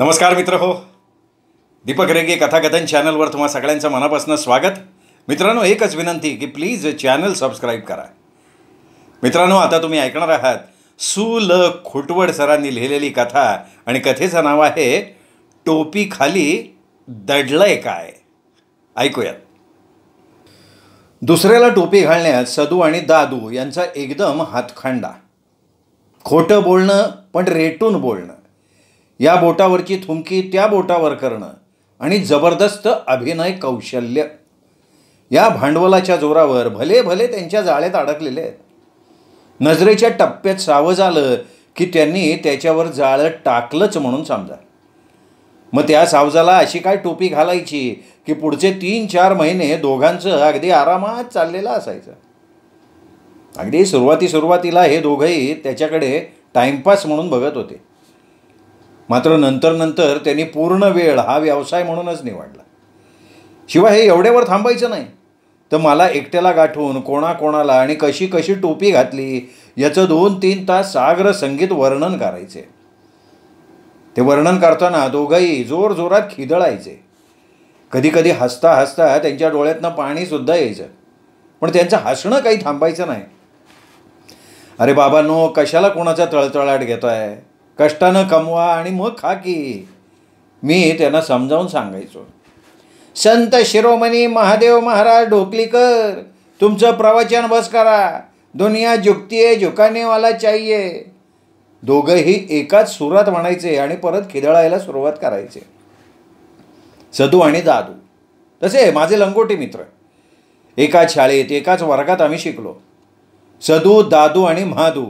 नमस्कार मित्र हो दीपक रेगे कथाकथन चॅनलवर तुम्हा सगळ्यांचं मनापासून स्वागत मित्रांनो एकच विनंती की प्लीज चॅनल सबस्क्राईब करा मित्रांनो आता तुम्ही ऐकणार आहात सु ल खोटवड सरांनी लिहिलेली कथा आणि कथेचं नाव आहे टोपी खाली दडलंय काय ऐकूयात दुसऱ्याला टोपी घालण्यात सदू आणि दादू यांचा एकदम हातखंडा खोटं बोलणं पण रेटून बोलणं या बोटावरची थुंकी त्या बोटावर करणं आणि जबरदस्त अभिनय कौशल्य या भांडवलाच्या जोरावर भले भले त्यांच्या जाळ्यात अडकलेले आहेत नजरेच्या टप्प्यात सावज आलं की त्यांनी त्याच्यावर जाळं टाकलंच म्हणून समजा मग त्या सावजाला अशी काय टोपी घालायची की पुढचे तीन चार महिने दोघांचं अगदी आरामात चाललेलं असायचं अगदी सुरुवाती सुरुवातीला हे दोघंही त्याच्याकडे टाईमपास म्हणून बघत होते मात्र नंतर नंतर त्यांनी पूर्ण वेळ हा व्यवसाय म्हणूनच निवडला शिवाय हे एवढ्यावर थांबायचं नाही तर मला एकट्याला गाठून कोणाकोणाला आणि कशी कशी टोपी घातली याचं दोन तीन तास सागर संगीत वर्णन करायचे ते वर्णन करताना दोघंही जोरजोरात खिदळायचे कधीकधी हसता हसता त्यांच्या डोळ्यातनं पाणीसुद्धा यायचं पण त्यांचं हसणं काही थांबायचं नाही अरे बाबा नो कशाला कोणाचा तळतळाट घेतो कष्टानं कमवा आणि मग खा की मी त्यांना समजावून सांगायचो संत शिरोमणी महादेव महाराज ढोकलीकर तुमचं प्रवचन बस करा दुनिया झुकतीये झुकानेवाला चाहिये दोघंही एकाच सुरात म्हणायचे आणि परत खिदळायला सुरुवात करायचे सदू आणि दादू तसे माझे लंगोटी मित्र एकाच शाळेत एकाच वर्गात आम्ही शिकलो सदू दादू आणि महादू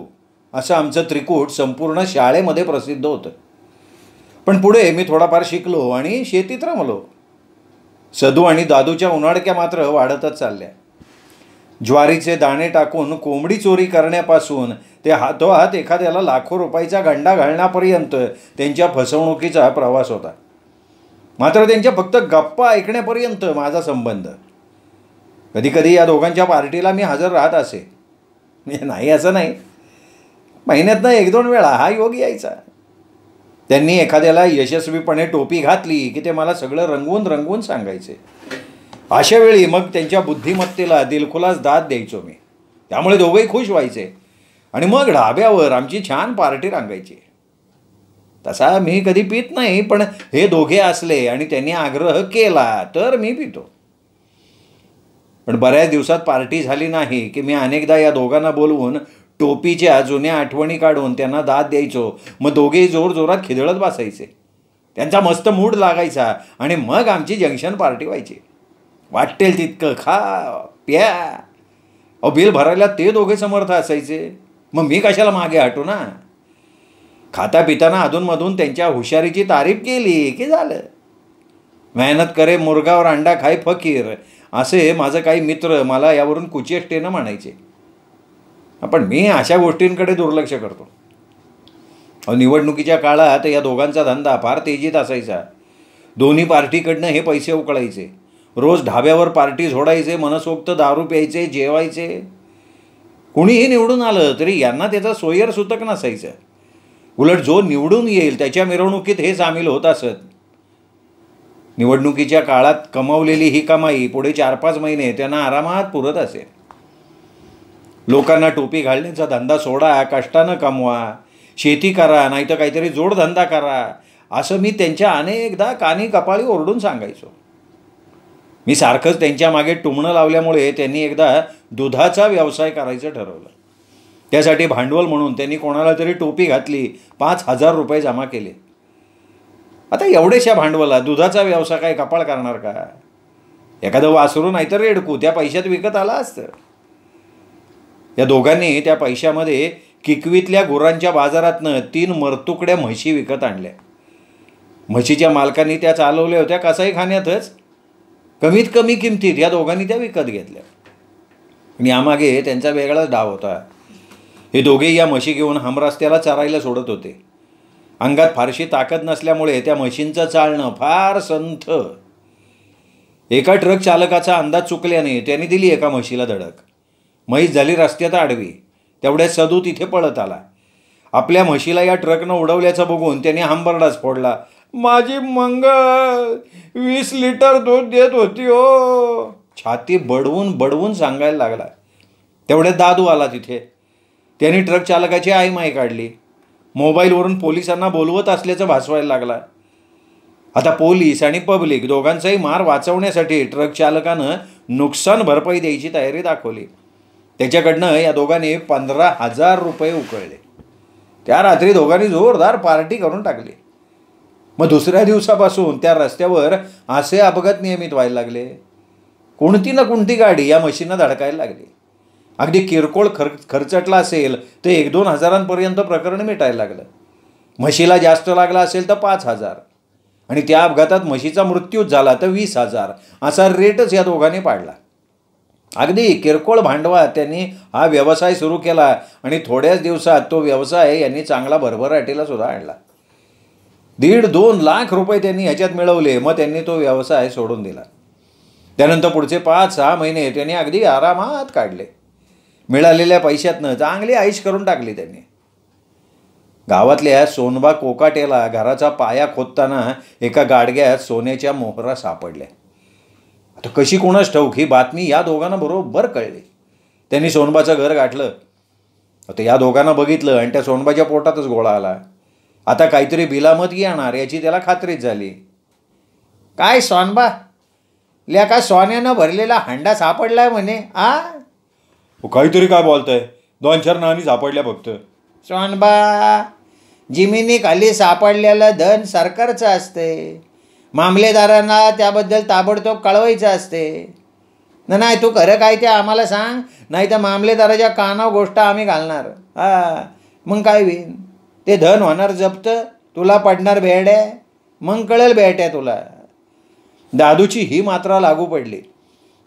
असं आमचं त्रिकूट संपूर्ण शाळेमध्ये प्रसिद्ध होतं पण पुढे मी थोडाफार शिकलो आणि शेतीत रमलो सदू आणि दादूच्या उन्हाळक्या मात्र वाढतच चालल्या ज्वारीचे दाणे टाकून कोंबडी चोरी करण्यापासून ते हातोहात एखाद्याला लाखो रुपयाचा गंडा घालण्यापर्यंत त्यांच्या फसवणुकीचा प्रवास होता मात्र त्यांच्या फक्त गप्पा ऐकण्यापर्यंत माझा संबंध कधीकधी या दोघांच्या पार्टीला मी हजर राहत असे म्हणजे नाही असं नाही महिन्यात ना एक दोन वेळा हा योग यायचा त्यांनी एखाद्याला यशस्वीपणे टोपी घातली की ते मला सगळं रंगवून रंगवून सांगायचे अशा वेळी मग त्यांच्या बुद्धिमत्तेला दिलखुलास दाद द्यायचो मी त्यामुळे दोघेही खुश व्हायचे आणि मग ढाब्यावर आमची छान पार्टी रांगायची तसा मी कधी पित नाही पण हे दोघे असले आणि त्यांनी आग्रह केला तर मी पितो पण बऱ्याच दिवसात पार्टी झाली नाही की मी अनेकदा या दोघांना बोलवून टोपीच्या जुन्या आठवणी काढून त्यांना दाद द्यायचो मग दोघेही जोरजोरात खिदळत बसायचे त्यांचा मस्त मूड लागायचा आणि मग आमची जंक्शन पार्टी व्हायची वाटेल तितकं खा प्या अ बिल भरायला ते दोघे समर्थ असायचे मग मी कशाला मागे हटू ना खाता पिताना अधूनमधून त्यांच्या हुशारीची तारीफ केली की झालं मेहनत करे मुर्गावर अंडा खाई फकीर असे माझं काही मित्र मला यावरून कुचेष्टेनं म्हणायचे पण मी अशा गोष्टींकडे दुर्लक्ष करतो निवडणुकीच्या काळात या दोघांचा धंदा फार तेजीत असायचा दोन्ही पार्टीकडनं हे पैसे उकळायचे रोज ढाब्यावर पार्टी झोडायचे मनसोक्त दारू प्यायचे जेवायचे कुणीही निवडून आलं तरी यांना त्याचा सोयर सुतक नसायचं उलट जो निवडून येईल त्याच्या मिरवणुकीत हे सामील होत असत निवडणुकीच्या काळात कमावलेली ही कमाई पुढे चार पाच महिने त्यांना आरामात पुरत असेल लोकांना टोपी घालण्याचा धंदा सोडा कष्टानं कमवा शेती करा नाहीतर काहीतरी जोडधंदा करा असं मी त्यांच्या अनेकदा कानी कपाळी ओरडून सांगायचो मी सारखंच त्यांच्या मागे टुमणं लावल्यामुळे त्यांनी एकदा दुधाचा व्यवसाय करायचं ठरवलं त्यासाठी भांडवल म्हणून त्यांनी कोणाला तरी टोपी घातली पाच हजार रुपये जमा केले आता एवढेशा भांडवला दुधाचा व्यवसाय काय कपाळ करणार का एखादं वासरू नाहीतर रेडकू त्या पैशात विकत आला असतं या दोघांनी त्या पैशामध्ये किकवीतल्या गुरांच्या बाजारातनं तीन मरतुकड्या म्हशी विकत आणल्या म्हशीच्या मालकांनी त्या चालवल्या होत्या कसाही खाण्यातच कमीत कमी किमतीत या दोघांनी त्या विकत घेतल्या आणि यामागे त्यांचा वेगळाच डाव होता हे दोघे या म्हशी घेऊन हमरस्त्याला चारायला सोडत होते अंगात फारशी ताकद नसल्यामुळे त्या म्हशींचं चालणं फार संथ एका ट्रक चालकाचा अंदाज चुकल्याने त्याने दिली एका म्हशीला धडक म्हैस झाली रस्त्यात आडवी तेवढ्या सदू तिथे पळत आला आपल्या म्हशीला या ट्रकनं उडवल्याचं बघून त्याने हांबरडाच फोडला माझी मंगळ वीस लिटर दूध देत होती हो छाती बडवून बडवून सांगायला लागला तेवढ्या दादू आला तिथे त्याने ट्रक चालकाची आई माई काढली मोबाईलवरून पोलिसांना बोलवत असल्याचं भासवायला लागला आता पोलीस आणि पब्लिक दोघांचाही मार वाचवण्यासाठी ट्रक चालकानं नुकसान भरपाई द्यायची तयारी दाखवली त्याच्याकडनं या दोघांनी पंधरा हजार रुपये उकळले त्या रात्री दोघांनी जोरदार पार्टी करून टाकली मग दुसऱ्या दिवसापासून त्या रस्त्यावर असे अपघात नियमित व्हायला लागले कोणती ना कोणती गाडी या मशीननं धडकायला लागली अगदी किरकोळ खर खर्चटला असेल तर एक दोन हजारांपर्यंत प्रकरण मिटायला लागलं म्हशीला जास्त लागला असेल तर पाच हजार आणि त्या अपघातात म्हशीचा मृत्यूच झाला तर वीस हजार असा रेटच या दोघांनी पाडला अगदी किरकोळ भांडवा त्यांनी हा व्यवसाय सुरू केला आणि थोड्याच दिवसात तो व्यवसाय यांनी चांगला भरभराटीला सुद्धा आणला दीड दोन लाख रुपये त्यांनी ह्याच्यात मिळवले मग त्यांनी तो व्यवसाय सोडून दिला त्यानंतर पुढचे पाच सहा महिने त्यांनी अगदी आरामात काढले मिळालेल्या पैशातनं चांगली आईश करून टाकली त्यांनी गावातल्या सोनबा कोकाटेला घराचा पाया खोदताना एका गाडग्यात सोन्याच्या मोहरा सापडल्या आता कशी कोणाच ठाऊक ही बातमी या दोघांना बरोबर कळली त्यांनी सोनबाचं घर गाठलं आता या दोघांना बघितलं आणि त्या सोनबाच्या पोटातच गोळा आला आता काहीतरी बिलामत येणार याची त्याला खात्रीच झाली काय सोनबा लेका सोन्यानं भरलेला हंडा सापडलाय म्हणे आ हो काहीतरी काय बोलताय दोन चार नाणी सापडल्या फक्त सोनबा खाली सापडलेलं धन सरकारचं असते मामलेदारांना त्याबद्दल ताबडतोब कळवायचं असते ना नाही तू खरं काय ते आम्हाला सांग नाही तर मामलेदाराच्या कानाव गोष्ट आम्ही घालणार हा मग काय होईन ते धन होणार जप्त तुला पडणार आहे मग कळेल भेट आहे तुला दादूची ही मात्रा लागू पडली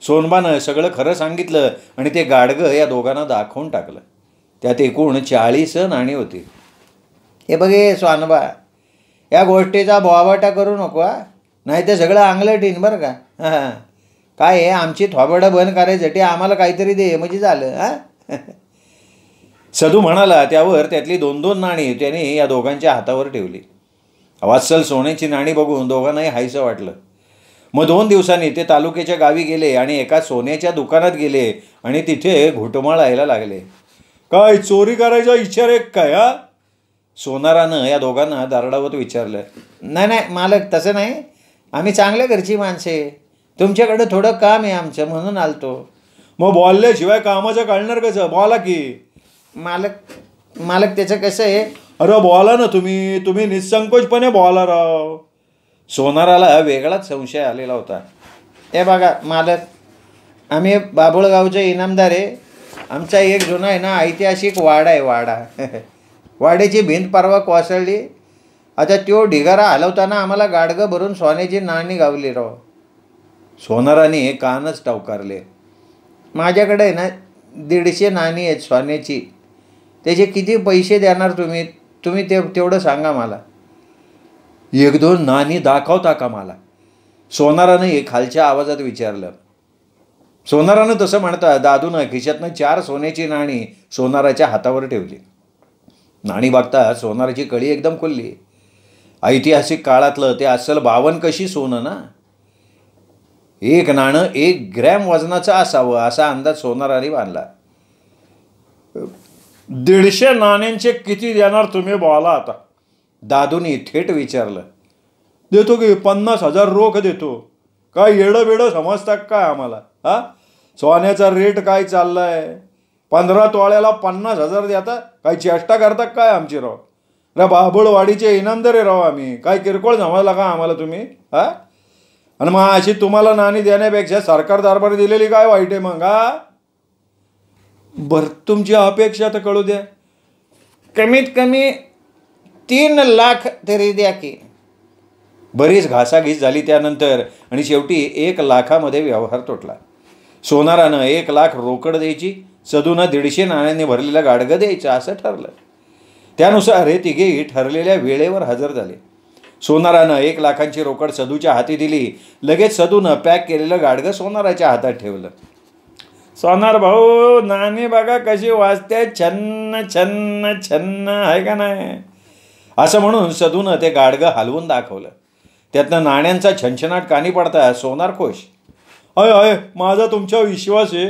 सोनबानं सगळं खरं सांगितलं आणि ते गाडगं या दोघांना दाखवून टाकलं त्यात एकूण चाळीस नाणी होती हे बघे सोनबा या गोष्टीचा बोवाटा करू नको नाही ते सगळं आंगलटीन बरं का हां काय आहे आमची थोबडं बंद करायसाठी आम्हाला काहीतरी दे म्हणजे झालं हां सधू म्हणाला त्यावर त्यातली दोन दोन नाणी त्याने या दोघांच्या हातावर ठेवली वात्सल सोन्याची नाणी बघून दोघांनाही हायसं वाटलं मग दोन दिवसांनी ते तालुक्याच्या गावी गेले आणि एका सोन्याच्या दुकानात गेले आणि तिथे यायला लागले काय चोरी करायचा इच्छा रे काय हा सोनारानं या दोघांना दारडावत विचारलं नाही नाही मालक तसं नाही आम्ही चांगल्या घरची माणसे तुमच्याकडं थोडं काम आहे आमचं म्हणून आलतो मग बॉलल्याशिवाय कामाचं कळणार कसं बॉला की मालक मालक त्याचं कसं आहे अरे बॉला ना तुम्ही तुम्ही निसंकोचपणे बॉला राव सोनाराला वेगळाच संशय आलेला होता हे बघा मालक आम्ही बाबुळगावचे इनामदार आहे आमचा एक जुना आहे ना ऐतिहासिक वाडा आहे वाडा वाड्याची भिंत परवा कोसळली आता तो ढिगारा हलवताना आम्हाला गाडगं भरून सोन्याची नाणी गावली राह सोनाराने कानच टवकारले माझ्याकडे आहे ना दीडशे नाणी आहेत सोन्याची त्याचे किती पैसे देणार तुम्ही तुम्ही ते तेवढं सांगा मला एक दोन नाणी दाखवता का मला सोनाराने खालच्या आवाजात विचारलं सोनारानं तसं म्हणता दादूनं खिशातनं चार सोन्याची नाणी सोनाराच्या हातावर ठेवली नाणी बघता सोनाराची कळी एकदम खुलली ऐतिहासिक काळातलं ते असल बावन कशी सोनं ना एक नाणं एक ग्रॅम वजनाचं असावं असा अंदाज सोनाराने बांधला दीडशे नाण्यांचे किती देणार तुम्ही बोला आता दादूनी थेट विचारलं देतो की पन्नास हजार रोख देतो काय येडं बेडं समजतात काय आम्हाला हा सोन्याचा रेट काय चाललाय पंधरा तोळ्याला पन्नास हजार देता काय चेष्टा करतात काय आमची राव ना बाबुळवाडीचे इनामदारे राव आम्ही काय किरकोळ समजला का आम्हाला तुम्ही हा आणि मग अशी तुम्हाला नाणी देण्यापेक्षा सरकार दरबार दिलेली काय वाईट आहे मग हा बरं तुमची अपेक्षा तर कळू द्या कमीत कमी तीन लाख तरी द्या की बरीच घासाघीस झाली त्यानंतर आणि शेवटी एक लाखामध्ये व्यवहार तुटला सोनारानं एक लाख रोकड द्यायची सदूनं दीडशे नाण्यांनी भरलेला गाडगं द्यायचं असं ठरलं त्यानुसार हे तिघेही ठरलेल्या वेळेवर हजर झाले सोनारानं एक लाखांची रोकड सदूच्या हाती दिली लगेच सदूनं पॅक केलेलं गाडगं सोनाराच्या हातात ठेवलं सोनार भाऊ नाणी बघा कशी वाजते छन्न छन्न छन्न आहे का नाही असं म्हणून सदूनं ते गाडगं हलवून दाखवलं त्यातनं नाण्यांचा छनछनाट कानी पडता सोनार खोश अय अय माझा तुमचा विश्वास आहे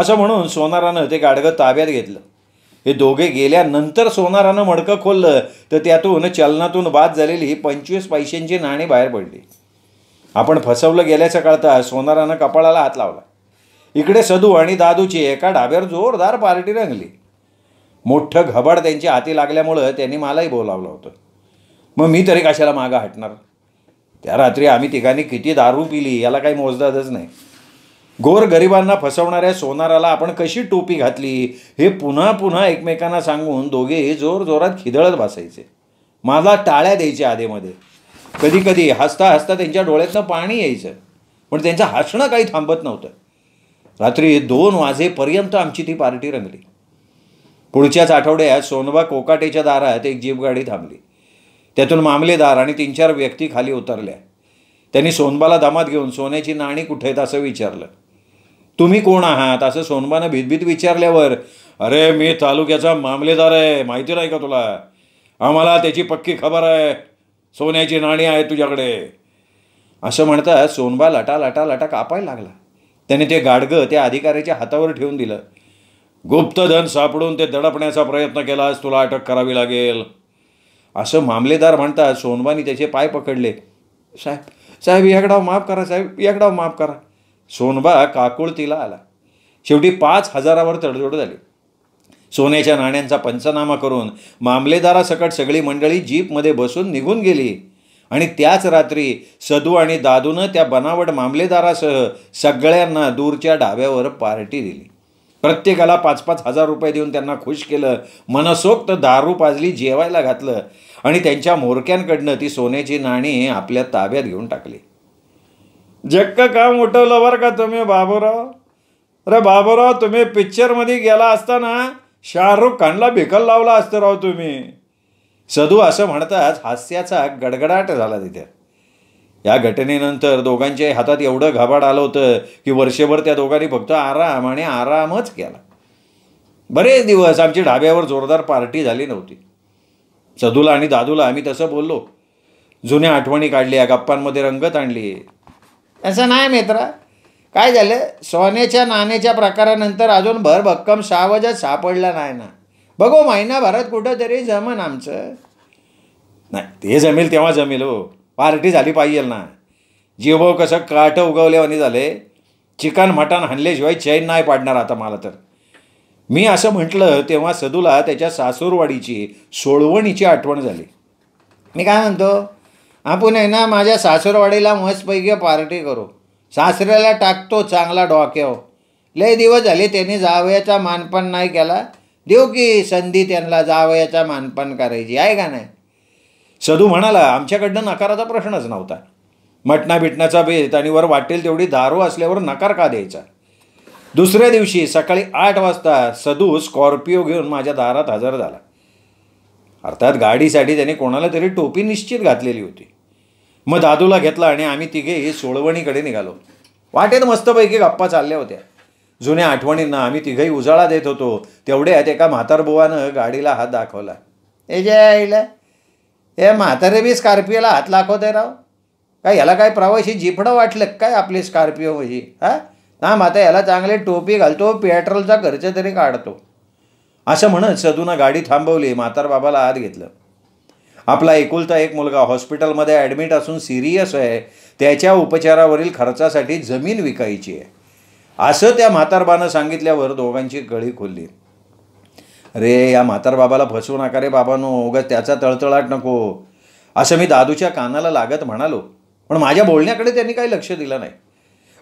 असं म्हणून सोनारानं ते गाडगं ताब्यात घेतलं हे दोघे गेल्यानंतर सोनारानं मडकं खोललं तर त्यातून चलनातून बाद झालेली पंचवीस पैशांची नाणी बाहेर पडली आपण फसवलं गेल्याचं कळता सोनारानं कपाळाला हात लावला इकडे सदू आणि दादूची एका डाब्यावर जोरदार पार्टी रंगली मोठं घबाड त्यांच्या हाती लागल्यामुळं त्यांनी मलाही बोलावलं होतं मग मी तरी कशाला मागं हटणार त्या रात्री आम्ही तिघांनी किती दारू पिली याला काही मोजदातच नाही गोर गरिबांना फसवणाऱ्या सोनाराला आपण कशी टोपी घातली हे पुन्हा पुन्हा एकमेकांना सांगून दोघे जोर जोरात खिदळत बसायचे माझा टाळ्या द्यायच्या आधेमध्ये कधी कधी हसता हसता त्यांच्या डोळ्यातनं पाणी यायचं पण त्यांचं हसणं काही थांबत नव्हतं रात्री दोन वाजेपर्यंत आमची ती पार्टी रंगली पुढच्याच आठवड्यात सोनबा कोकाटेच्या दारात एक जीपगाडी थांबली त्यातून मामलेदार आणि तीन चार व्यक्ती खाली उतरल्या त्यांनी सोनबाला दमात घेऊन सोन्याची नाणी कुठे आहेत असं विचारलं तुम्ही कोण आहात असं सोनबानं भीतभीत विचारल्यावर अरे मी तालुक्याचा मामलेदार आहे माहिती नाही का तुला आम्हाला त्याची पक्की खबर आहे सोन्याची नाणी आहे तुझ्याकडे असं म्हणतात सोनबा लटा लटा लटा कापायला लागला त्याने ते गाडगं त्या अधिकाऱ्याच्या हातावर ठेवून दिलं गुप्तधन सापडून ते दडपण्याचा प्रयत्न केलास तुला अटक करावी लागेल असं मामलेदार म्हणतात सोनबानी त्याचे पाय पकडले साहेब साहेब एकडाव माफ करा साहेब याकडाव माफ करा सोनबा तिला आला शेवटी पाच हजारावर तडजोड झाली सोन्याच्या नाण्यांचा पंचनामा करून मामलेदारासकट सगळी मंडळी जीपमध्ये बसून निघून गेली आणि त्याच रात्री सदू आणि दादूनं त्या बनावट मामलेदारासह सगळ्यांना दूरच्या ढाब्यावर पार्टी दिली प्रत्येकाला पाच पाच हजार रुपये देऊन त्यांना खुश केलं मनसोक्त दारू पाजली जेवायला घातलं आणि त्यांच्या मोरक्यांकडनं ती सोन्याची नाणी आपल्या ताब्यात घेऊन टाकली जक्क काम उठवलं बर का तुम्ही बाबूराव अरे बाबूराव तुम्ही पिक्चरमध्ये गेला असताना शाहरुख खानला भिकल लावला असतं राव तुम्ही सदू असं म्हणताच हास्याचा गडगडाट झाला तिथे या घटनेनंतर दोघांच्या हातात एवढं घाबाड आलं होतं की वर्षभर त्या दोघांनी फक्त आराम आणि आरामच केला बरेच दिवस आमची ढाब्यावर जोरदार पार्टी झाली नव्हती सदूला आणि दादूला आम्ही तसं बोललो जुन्या आठवणी काढल्या गप्पांमध्ये रंगत आणली असं नाही मित्रा काय झालं सोन्याच्या नाण्याच्या प्रकारानंतर अजून भर भक्कम सावजच सापडला नाही ना बघू महिनाभरात कुठं तरी जमन आमचं नाही ते जमेल तेव्हा जमेल हो पार्टी झाली पाहिजे ना जेवो कसं काठं आणि झाले चिकन मटण हाणल्याशिवाय चैन नाही पाडणार आता मला तर मी असं म्हटलं तेव्हा सदूला त्याच्या सासूरवाडीची सोळवणीची आठवण झाली मी काय म्हणतो आपण आहे ना माझ्या सासूरवाडीला मस्तपैकी पार्टी करू सासऱ्याला टाकतो चांगला डॉक्याव लय दिवस झाले त्यांनी जावयाचा मानपण नाही केला देऊ की संधी त्यांना जावयाचा मानपण करायची आहे का नाही सधू म्हणाला आमच्याकडनं नकाराचा प्रश्नच नव्हता मटणा बिटणाचा बेत आणि वर वाटेल तेवढी दारू असल्यावर नकार का द्यायचा दुसऱ्या दिवशी सकाळी आठ वाजता सदू स्कॉर्पिओ घेऊन माझ्या दारात हजर झाला अर्थात गाडीसाठी त्याने कोणाला तरी टोपी निश्चित घातलेली होती मग दादूला घेतला आणि आम्ही तिघेही सोळवणीकडे निघालो वाटेत मस्तपैकी गप्पा चालल्या होत्या जुन्या आठवणींना आम्ही तिघही उजाळा देत होतो तेवढ्यात एका म्हातारबुवानं गाडीला हात दाखवला ए जय आईला ए म्हातारे बी स्कॉर्पिओला हात दे राव काय याला काय प्रवाशी जिपडं वाटलं काय आपली स्कॉर्पिओ म्हणजे हां मग आता याला चांगले टोपी घालतो पेट्रोलचा खर्च तरी काढतो असं म्हणत सदूनं गाडी थांबवली म्हातार बाबाला आत घेतलं आपला एकुलता एक मुलगा हॉस्पिटलमध्ये ॲडमिट असून सिरियस आहे त्याच्या उपचारावरील खर्चासाठी जमीन विकायची आहे असं त्या म्हातारबानं सांगितल्यावर दोघांची गळी खुलली अरे या म्हातार बाबाला फसवू नका रे बाबानो उगाच त्याचा तळतळाट नको असं मी दादूच्या कानाला लागत म्हणालो पण माझ्या बोलण्याकडे त्यांनी काही लक्ष दिलं नाही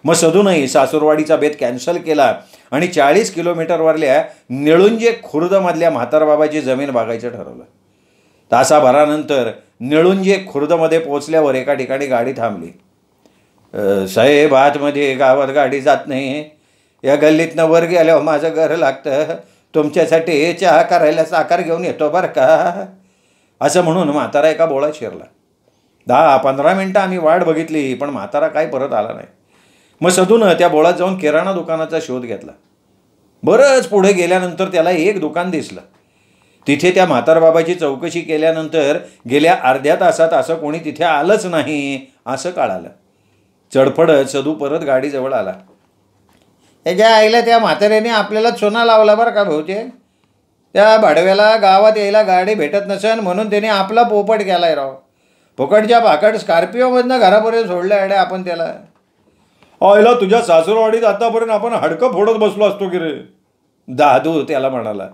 मग सधूनही सासूरवाडीचा बेत कॅन्सल केला आणि चाळीस किलोमीटरवरल्या निळुंजे खुर्दमधल्या म्हातारबाबाची जमीन बागायचं ठरवलं तासाभरानंतर निळुंजे खुर्दमध्ये पोचल्यावर एका ठिकाणी गाडी थांबली साहेब आतमध्ये गावात गाडी जात नाही या गल्लीतनं वर गेल्यावर माझं घर लागतं तुमच्यासाठी चहा करायला साखर घेऊन येतो बरं का असं म्हणून म्हातारा एका बोळा शिरला दहा पंधरा मिनटं आम्ही वाट बघितली पण म्हातारा काय परत आला नाही मग सधून त्या बोळात जाऊन किराणा दुकानाचा शोध घेतला बरंच पुढे गेल्यानंतर त्याला एक दुकान दिसलं तिथे त्या म्हातारबाबाची चौकशी केल्यानंतर गेल्या अर्ध्या तासात असं कोणी तिथे आलंच नाही असं कळालं चढफडत सदू परत गाडीजवळ आला त्याच्या आईला त्या म्हाताऱ्याने आपल्याला चुना लावला बरं का भाऊचे त्या भाडव्याला गावात यायला गाडी भेटत नसेल म्हणून त्याने आपला पोपट केला आहे राव फुकटच्या पाकट स्कॉर्पिओमधनं घरापर्यंत सोडलं आहे आपण त्याला आईला तुझ्या सासूरवाडीत आतापर्यंत आपण हडकं फोडत बसलो असतो की रे दादू त्याला म्हणाला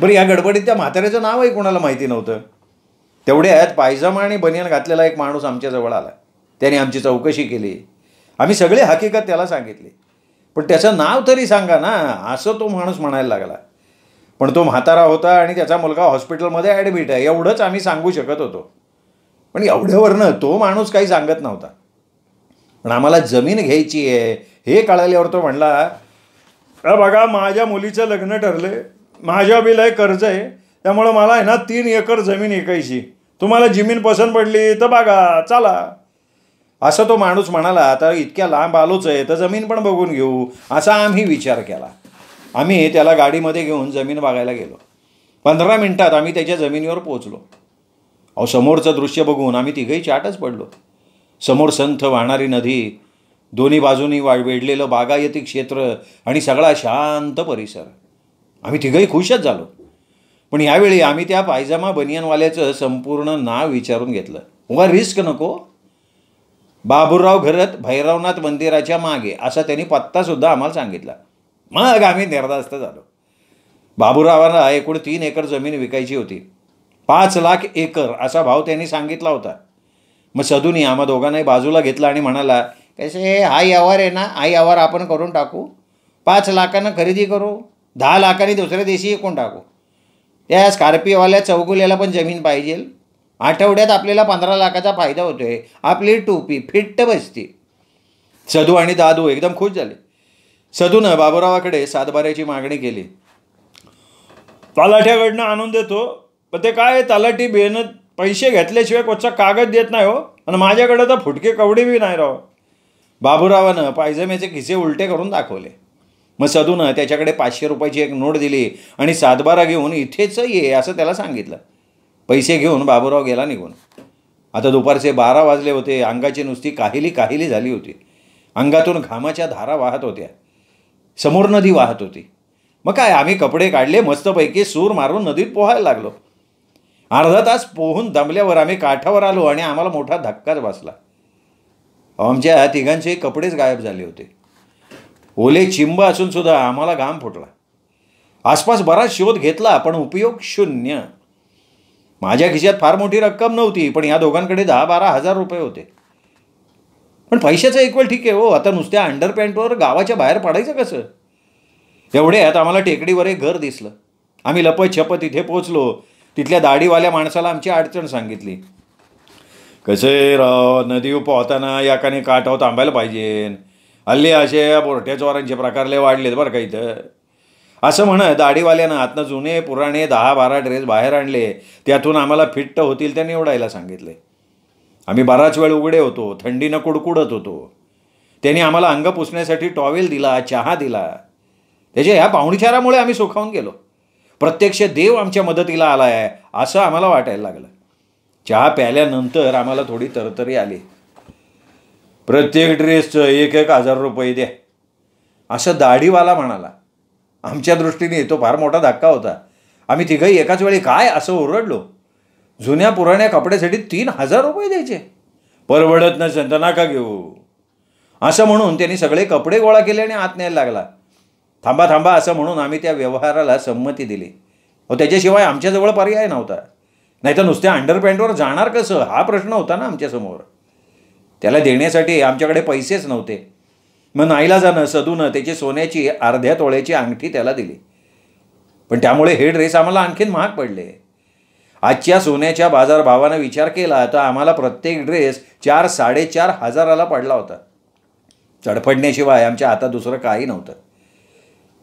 बरं या गडबडीत त्या म्हाताऱ्याचं नावही कोणाला माहिती नव्हतं तेवढ्यात पायजमा आणि बनियान घातलेला एक माणूस आमच्याजवळ आला त्याने आमची चौकशी केली आम्ही सगळी हकीकत त्याला सांगितली पण त्याचं नाव तरी सांगा ना असं तो माणूस म्हणायला लागला पण तो म्हातारा होता आणि त्याचा मुलगा हॉस्पिटलमध्ये ॲडमिट आहे एवढंच आम्ही सांगू शकत होतो पण एवढ्यावरनं तो माणूस काही सांगत नव्हता पण आम्हाला जमीन घ्यायची आहे हे कळाल्यावर तो म्हणला अ बघा माझ्या मुलीचं लग्न ठरलं आहे माझ्या बिलाय कर्ज आहे त्यामुळं मला आहे ना तीन एकर जमीन ऐकायची तुम्हाला जमीन पसंत पडली तर बघा चला असं तो माणूस म्हणाला आता इतक्या लांब आलोच आहे तर जमीन पण बघून घेऊ असा आम्ही विचार केला आम्ही त्याला गाडीमध्ये घेऊन जमीन बघायला गेलो पंधरा मिनटात आम्ही त्याच्या जमिनीवर पोचलो अहो समोरचं दृश्य बघून आम्ही तिघंही चाटच पडलो समोर संथ वाहणारी नदी दोन्ही बाजूनी वा वेढलेलं बागायती क्षेत्र आणि सगळा शांत परिसर आम्ही तिघंही खुशच झालो पण यावेळी आम्ही त्या पायजामा बनियनवाल्याचं संपूर्ण नाव विचारून घेतलं उगा रिस्क नको बाबूराव घरत भैरवनाथ मंदिराच्या मागे असा त्यांनी पत्तासुद्धा आम्हाला सांगितला मग आम्ही निर्धास्त झालो बाबूरावांना एकूण तीन एकर जमीन विकायची होती पाच लाख एकर असा भाव त्यांनी सांगितला होता मग सदुनी आम्हा दोघांनाही बाजूला घेतला आणि म्हणाला कसे हा यावर आहे ना हा यावर आपण करून टाकू पाच लाखांना खरेदी करू दहा लाखांनी दुसऱ्या देशी एकूण टाकू त्या स्कार्पिओवाल्या चौगुल्याला पण जमीन पाहिजे आठवड्यात आपल्याला पंधरा लाखाचा फायदा होतोय आपली टोपी फिट्ट बसते सधू आणि दादू एकदम खुश झाले सधूनं बाबुरावाकडे सातबाऱ्याची मागणी केली तलाठ्याकडनं आणून देतो पण ते काय तलाठी बेन पैसे घेतल्याशिवाय कोचा कागद देत नाही हो आणि माझ्याकडे तर फुटके कवडे बी नाही राह बाबुरावानं पायजम्याचे खिसे उलटे करून दाखवले मग सदूनं त्याच्याकडे पाचशे रुपयाची एक नोट दिली आणि सातबारा घेऊन इथेच ये असं त्याला सांगितलं पैसे घेऊन बाबूराव गेला निघून आता दुपारचे बारा वाजले होते अंगाची नुसती काहिली काहिली झाली होती अंगातून घामाच्या धारा वाहत होत्या समोर नदी वाहत होती मग काय आम्ही कपडे काढले मस्तपैकी सूर मारून नदीत पोहायला लागलो अर्धा तास पोहून दमल्यावर आम्ही काठावर आलो आणि आम्हाला मोठा धक्काच बसला आमच्या तिघांचे कपडेच गायब झाले होते ओले चिंब असूनसुद्धा आम्हाला घाम फुटला आसपास बराच शोध घेतला पण उपयोग शून्य माझ्या खिशात फार मोठी रक्कम नव्हती पण या दोघांकडे दहा बारा हजार रुपये होते पण पैशाचं इक्वल ठीक आहे हो आता नुसत्या अंडरपॅन्टवर गावाच्या बाहेर पडायचं कसं एवढ्यात आम्हाला टेकडीवर एक घर दिसलं आम्ही लपत छपत तिथे पोचलो तिथल्या दाढीवाल्या माणसाला आमची अडचण सांगितली कसे राव नदी पोहताना याकाने काठाव थांबायला पाहिजे हल्ले असे बोरट्या चोरांचे प्रकारले वाढलेत बरं का इथं असं म्हणत दाढीवाल्यानं आतनं जुने पुराणे दहा बारा ड्रेस बाहेर आणले त्यातून आम्हाला फिट्ट होतील त्या निवडायला सांगितले आम्ही बराच वेळ उघडे होतो थंडीनं कुडकुडत होतो त्यांनी आम्हाला अंग पुसण्यासाठी टॉवेल दिला चहा दिला त्याच्या ह्या पाहुणचारामुळे आम्ही सुखावून गेलो प्रत्यक्ष देव आमच्या मदतीला आला आहे असं आम्हाला वाटायला लागलं चहा प्याल्यानंतर आम्हाला थोडी तरतरी आली प्रत्येक ड्रेसचं एक एक हजार रुपये द्या असं दाढीवाला म्हणाला आमच्या दृष्टीने तो फार मोठा धक्का होता आम्ही तिघंही एकाच वेळी काय असं ओरडलो जुन्या पुराण्या कपड्यासाठी तीन हजार रुपये द्यायचे परवडत नसे तर नका घेऊ असं म्हणून त्यांनी सगळे कपडे गोळा केले आणि आत न्यायला लागला थांबा थांबा असं म्हणून आम्ही त्या व्यवहाराला संमती दिली व त्याच्याशिवाय आमच्याजवळ पर्याय नव्हता नाहीतर नुसत्या अंडरपॅन्टवर जाणार कसं हा प्रश्न होता ना आमच्यासमोर त्याला देण्यासाठी आमच्याकडे पैसेच नव्हते मग नाईलाजानं सदून त्याची सोन्याची अर्ध्या तोळ्याची अंगठी त्याला दिली पण त्यामुळे हे ड्रेस आम्हाला आणखीन महाग पडले आजच्या सोन्याच्या बाजारभावानं विचार केला तर आम्हाला प्रत्येक ड्रेस चार साडेचार हजाराला पडला होता चडफडण्याशिवाय आमच्या आता दुसरं काही नव्हतं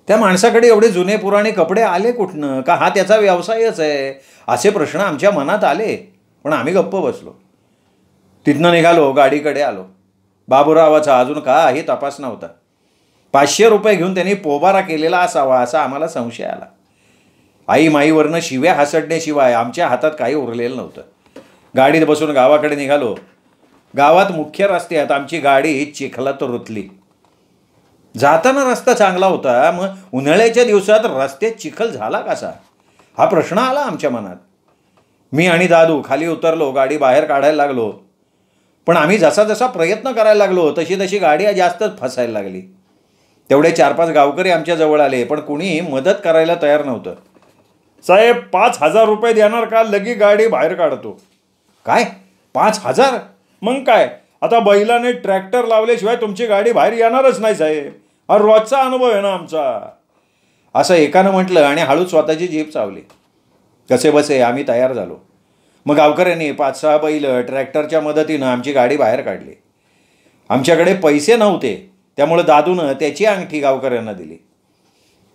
त्या माणसाकडे एवढे जुने पुराणे कपडे आले कुठनं का हा त्याचा व्यवसायच आहे असे प्रश्न आमच्या मनात आले पण आम्ही गप्प बसलो तिथनं निघालो गाडीकडे आलो बाबूरावाचा अजून काही तपास नव्हता पाचशे रुपये घेऊन त्यांनी पोबारा केलेला असावा असा आम्हाला संशय आला आई माईवरनं शिव्या हसडण्याशिवाय आमच्या हातात काही उरलेलं नव्हतं गाडीत बसून गावाकडे निघालो गावात मुख्य रस्त्यात आमची गाडी चिखलात रुतली जाताना रस्ता चांगला होता मग उन्हाळ्याच्या दिवसात रस्त्यात चिखल झाला कसा हा प्रश्न आला आमच्या मनात मी आणि दादू खाली उतरलो गाडी बाहेर काढायला लागलो पण आम्ही जसा जसा प्रयत्न करायला लागलो तशी तशी गाडी जास्तच फसायला लागली तेवढे चार पाच गावकरी आमच्याजवळ आले पण कुणी मदत करायला तयार नव्हतं साहेब पाच हजार रुपये देणार का लगी गाडी बाहेर काढतो काय पाच हजार मग काय आता बैलाने ट्रॅक्टर लावल्याशिवाय तुमची गाडी बाहेर येणारच नाही साहेब हा रोजचा अनुभव आहे ना आमचा असं एकानं म्हटलं आणि हळूच स्वतःची जीप चावली कसे बसे आम्ही तयार झालो मग गावकऱ्यांनी पाच सहा बैल ट्रॅक्टरच्या मदतीनं आमची गाडी बाहेर काढली आमच्याकडे पैसे नव्हते त्यामुळं दादूनं त्याची अंगठी गावकऱ्यांना दिली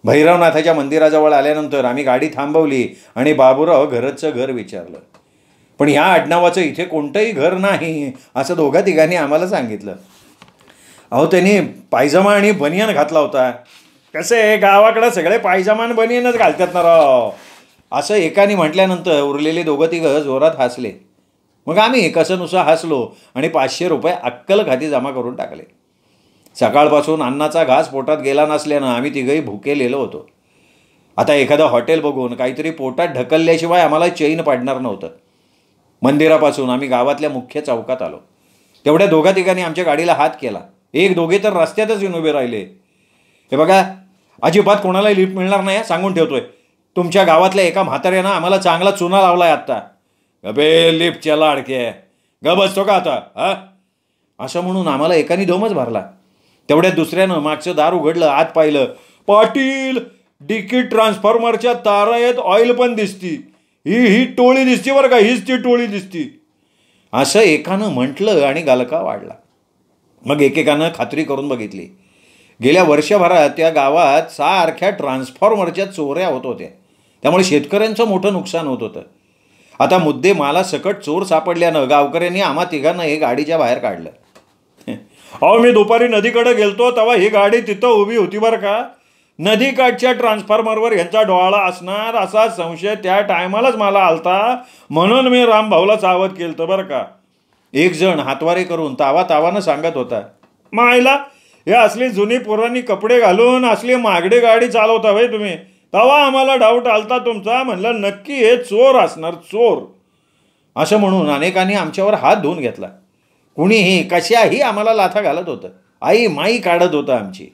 भैरवनाथाच्या मंदिराजवळ आल्यानंतर आम्ही गाडी थांबवली आणि बाबूराव घरचं घर विचारलं पण ह्या आडनावाचं इथे कोणतंही घर नाही असं दोघा तिघांनी आम्हाला सांगितलं अहो त्यांनी पायजमा आणि बनियन घातला होता कसं आहे गावाकडं सगळे पायजमा आणि घालतात ना राव असं एकाने म्हटल्यानंतर उरलेले दोघं तिघं जोरात हसले मग आम्ही कसं नुसं हसलो आणि पाचशे रुपये अक्कल खाती जमा करून टाकले सकाळपासून अन्नाचा घास पोटात गेला नसल्यानं आम्ही तिघंही भुकेलेलो होतो आता एखादं हॉटेल बघून काहीतरी पोटात ढकलल्याशिवाय आम्हाला चैन पाडणार नव्हतं मंदिरापासून आम्ही गावातल्या मुख्य चौकात आलो तेवढ्या दोघा तिघांनी आमच्या गाडीला हात केला एक दोघे तर रस्त्यातच येऊन उभे राहिले हे बघा अजिबात कोणाला लिफ्ट मिळणार नाही सांगून ठेवतोय तुमच्या गावातल्या एका म्हाताऱ्यानं आम्हाला चांगला चुना लावला आहे आत्ता अबे लिफ्टच्या लाडके ग बसतो का आता हा असं म्हणून आम्हाला एकाने दोमच भरला तेवढ्या दुसऱ्यानं मागचं दार उघडलं आत पाहिलं पाटील डिकी ट्रान्सफॉर्मरच्या तारा येत ऑइल पण दिसती ही ही टोळी दिसती बरं का हीच ती टोळी दिसती असं एकानं म्हटलं आणि गालका वाढला मग एकेकानं खात्री करून बघितली गेल्या वर्षभरात त्या गावात सारख्या ट्रान्सफॉर्मरच्या चोऱ्या होत होत्या त्यामुळे शेतकऱ्यांचं मोठं नुकसान होत होतं आता मुद्दे मला सकट चोर सापडल्यानं गावकऱ्यांनी आम्हा तिघांना हे गाडीच्या बाहेर काढलं अहो मी दुपारी नदीकडे गेलतो तेव्हा ही गाडी तिथं उभी होती बरं का नदीकाठच्या ट्रान्सफॉर्मरवर यांचा डोळा असणार असा संशय त्या टायमालाच मला आलता म्हणून मी रामभाऊला सावध केलं बरं का एक जण हातवारे करून तावा तावानं सांगत होता मायला हे असली जुनी पोरांनी कपडे घालून असली मागडे गाडी चालवता भाई तुम्ही तवा आम्हाला डाऊट आलता तुमचा म्हणलं नक्की हे चोर असणार चोर असं म्हणून अनेकांनी आमच्यावर हात धुवून घेतला कुणीही कशाही आम्हाला लाथा घालत होतं आई माई काढत होतं आमची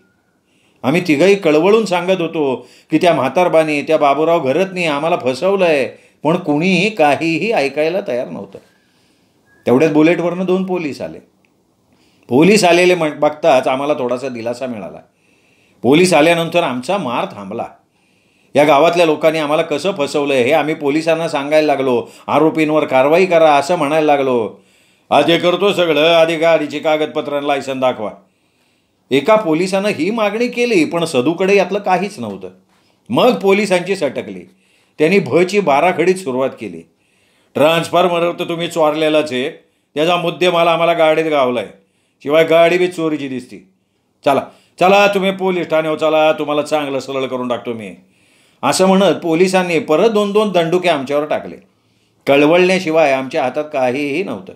आम्ही तिघंही कळवळून सांगत होतो की त्या म्हातारबानी त्या बाबूराव घरतनी आम्हाला फसवलं आहे पण कुणीही काहीही ऐकायला तयार नव्हतं तेवढ्यात बुलेटवरनं दोन पोलीस आले पोलीस आलेले म्हण बघताच आम्हाला थोडासा दिलासा मिळाला पोलीस आल्यानंतर आमचा मार थांबला या गावातल्या लोकांनी आम्हाला कसं फसवलं हे आम्ही पोलिसांना सांगायला लागलो आरोपींवर कारवाई करा असं म्हणायला लागलो आधी करतो सगळं आधी गाडीची कागदपत्र लायसन दाखवा एका पोलिसानं ही मागणी केली पण सदूकडे यातलं काहीच नव्हतं मग पोलिसांची सटकली त्यांनी भची बाराखडीत सुरुवात केली ट्रान्सफॉर्मर तर तुम्ही चोरलेलाच आहे त्याचा मुद्देमाला आम्हाला गाडीत गावला आहे शिवाय गाडी बी चोरीची दिसती चला चला तुम्ही पोलीस ठाण्यावर चला तुम्हाला चांगलं सरळ करून टाकतो मी असं म्हणत पोलिसांनी परत दोन दोन दंडुके आमच्यावर टाकले कळवळण्याशिवाय आमच्या हातात काहीही नव्हतं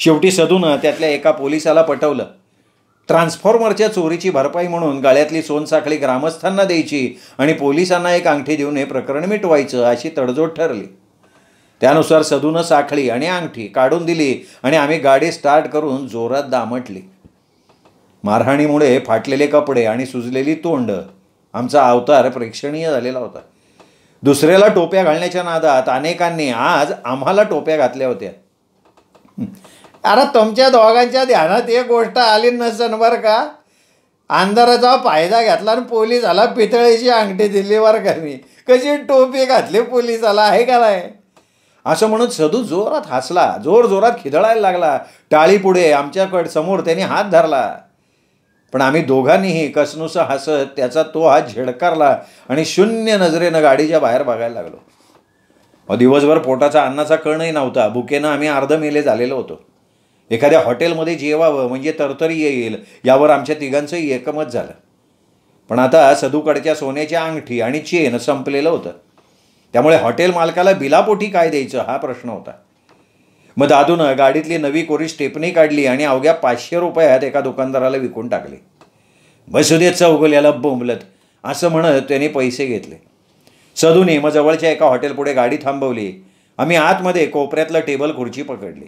शेवटी सदून त्यातल्या एका पोलिसाला पटवलं ट्रान्सफॉर्मरच्या चोरीची भरपाई म्हणून गाळ्यातली सोनसाखळी ग्रामस्थांना द्यायची आणि पोलिसांना एक अंगठी देऊन हे प्रकरण मिटवायचं अशी तडजोड ठरली त्यानुसार सदूनं साखळी आणि अंगठी काढून दिली आणि आम्ही गाडी स्टार्ट करून जोरात दामटली मारहाणीमुळे फाटलेले कपडे आणि सुजलेली तोंड आमचा अवतार प्रेक्षणीय झालेला होता दुसऱ्याला टोप्या घालण्याच्या नादात अनेकांनी आज आम्हाला टोप्या घातल्या होत्या अरे तुमच्या दोघांच्या ध्यानात एक गोष्ट आली नसन बरं का अंधाराचा फायदा घेतला आणि पोलीस आला पितळेची अंगठी दिली बरं का मी कशी टोपी घातली आला आहे का नाही असं म्हणून सदू जोरात हसला जोर जोरात खिदळायला लागला टाळी पुढे आमच्याकडे समोर त्यांनी हात धरला पण आम्ही दोघांनीही कसनुसं हसत त्याचा तो हात झेडकारला आणि शून्य नजरेनं गाडीच्या बाहेर बघायला लागलो मग दिवसभर पोटाचा अन्नाचा कणही नव्हता बुकेनं आम्ही अर्ध मेले झालेलो होतो एखाद्या हॉटेलमध्ये जेवावं म्हणजे तरतरी येईल यावर आमच्या तिघांचंही एकमत झालं पण आता सदूकडच्या सोन्याच्या अंगठी आणि चेन संपलेलं होतं त्यामुळे हॉटेल मालकाला बिलापोटी काय द्यायचं हा प्रश्न होता मग दादूनं गाडीतली नवी कोरी स्टेपनी काढली आणि अवघ्या पाचशे रुपयात एका दुकानदाराला विकून टाकले बसुदे याला बोंबलत असं म्हणत त्याने पैसे घेतले सदूने मग जवळच्या एका हॉटेलपुढे गाडी थांबवली आम्ही आतमध्ये कोपऱ्यातलं टेबल खुर्ची पकडली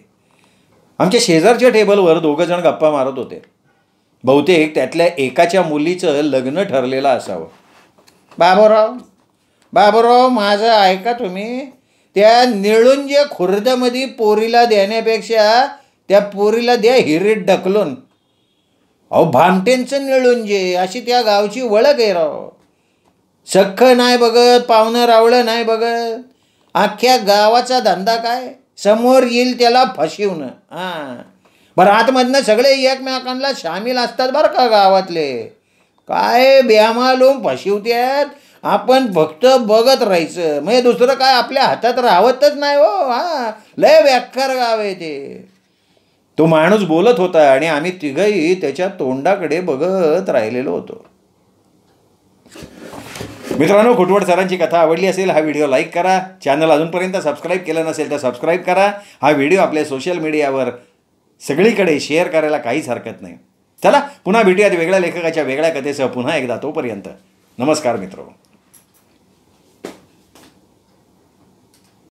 आमच्या शेजारच्या टेबलवर दोघं जण गप्पा मारत होते बहुतेक त्यातल्या एकाच्या मुलीचं लग्न ठरलेलं असावं बाबूराव बाबूराव माझं ऐका तुम्ही त्या निळून खुर्दमध्ये पोरीला देण्यापेक्षा त्या पोरीला द्या हिरीत ढकलून अहो भामटेंचं निळून जे अशी त्या गावची वळख आहे राव सख्ख नाही बघत पाहुणं रावळं नाही बघत अख्ख्या गावाचा धंदा काय समोर येईल त्याला फसिवणं हां बरं आतमधनं सगळे एकमेकांना सामील असतात बरं का गावातले काय बेमालूम फशिवत्यात आपण फक्त बघत राहायचं म्हणजे दुसरं काय आपल्या हातात राहतच नाही हो हा लय व्याख्यार गाव आहे ते तो माणूस बोलत होता आणि आम्ही तिघही त्याच्या तोंडाकडे बघत राहिलेलो होतो मित्रांनो खुटवट सरांची कथा आवडली असेल हा व्हिडिओ लाईक करा चॅनल अजूनपर्यंत सबस्क्राईब केलं नसेल तर सबस्क्राईब करा हा व्हिडिओ आपल्या सोशल मीडियावर सगळीकडे शेअर करायला काहीच हरकत नाही चला पुन्हा भेटूयात वेगळ्या लेखकाच्या वेगळ्या कथेसह पुन्हा एकदा तोपर्यंत नमस्कार मित्रो